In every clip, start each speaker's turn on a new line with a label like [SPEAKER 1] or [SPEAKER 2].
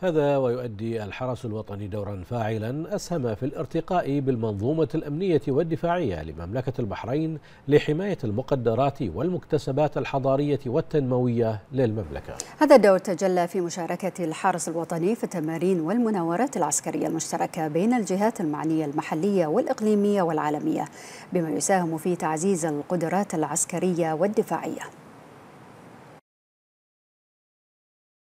[SPEAKER 1] هذا ويؤدي الحرس الوطني دورا فاعلا أسهم في الارتقاء بالمنظومة الأمنية والدفاعية لمملكة البحرين لحماية المقدرات والمكتسبات الحضارية والتنموية للمملكة هذا الدور تجلى في مشاركة الحرس الوطني في التمارين والمناورات العسكرية المشتركة بين الجهات المعنية المحلية والإقليمية والعالمية بما يساهم في تعزيز القدرات العسكرية والدفاعية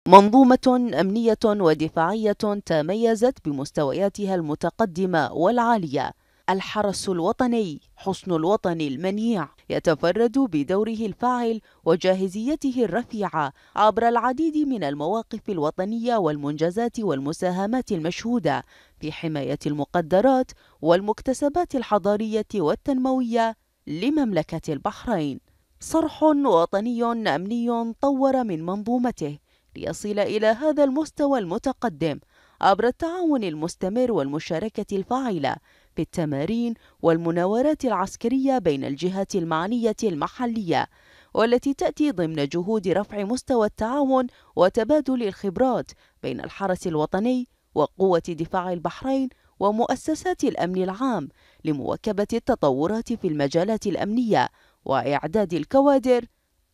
[SPEAKER 1] منظومة أمنية ودفاعية تميزت بمستوياتها المتقدمة والعالية الحرس الوطني حصن الوطن المنيع يتفرد بدوره الفاعل وجاهزيته الرفيعة عبر العديد من المواقف الوطنية والمنجزات والمساهمات المشهودة في حماية المقدرات والمكتسبات الحضارية والتنموية لمملكة البحرين صرح وطني أمني طور من منظومته ليصل إلى هذا المستوى المتقدم عبر التعاون المستمر والمشاركة الفاعلة في التمارين والمناورات العسكرية بين الجهات المعنية المحلية والتي تأتي ضمن جهود رفع مستوى التعاون وتبادل الخبرات بين الحرس الوطني وقوة دفاع البحرين ومؤسسات الأمن العام لمواكبة التطورات في المجالات الأمنية وإعداد الكوادر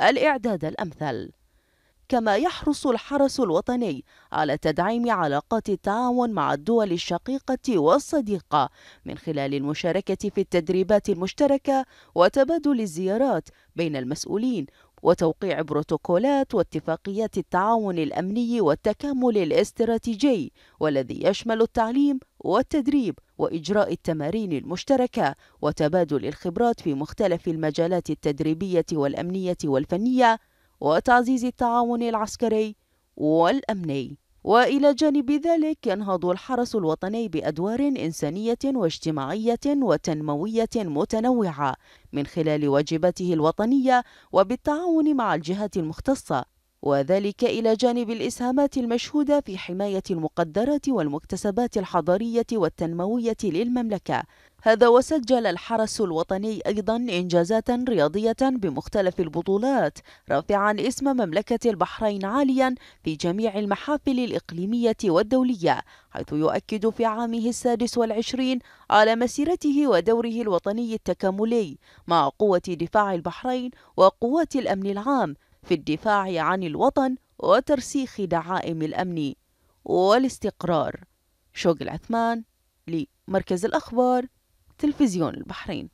[SPEAKER 1] الإعداد الأمثل كما يحرص الحرس الوطني على تدعيم علاقات التعاون مع الدول الشقيقة والصديقة من خلال المشاركة في التدريبات المشتركة وتبادل الزيارات بين المسؤولين وتوقيع بروتوكولات واتفاقيات التعاون الأمني والتكامل الاستراتيجي والذي يشمل التعليم والتدريب وإجراء التمارين المشتركة وتبادل الخبرات في مختلف المجالات التدريبية والأمنية والفنية وتعزيز التعاون العسكري والأمني وإلى جانب ذلك ينهض الحرس الوطني بأدوار إنسانية واجتماعية وتنموية متنوعة من خلال واجباته الوطنية وبالتعاون مع الجهات المختصة وذلك إلى جانب الإسهامات المشهودة في حماية المقدرات والمكتسبات الحضارية والتنموية للمملكة هذا وسجل الحرس الوطني أيضا إنجازات رياضية بمختلف البطولات رافعا اسم مملكة البحرين عاليا في جميع المحافل الإقليمية والدولية حيث يؤكد في عامه السادس والعشرين على مسيرته ودوره الوطني التكاملي مع قوة دفاع البحرين وقوات الأمن العام في الدفاع عن الوطن وترسيخ دعائم الأمن والاستقرار شوق العثمان لمركز الأخبار تلفزيون البحرين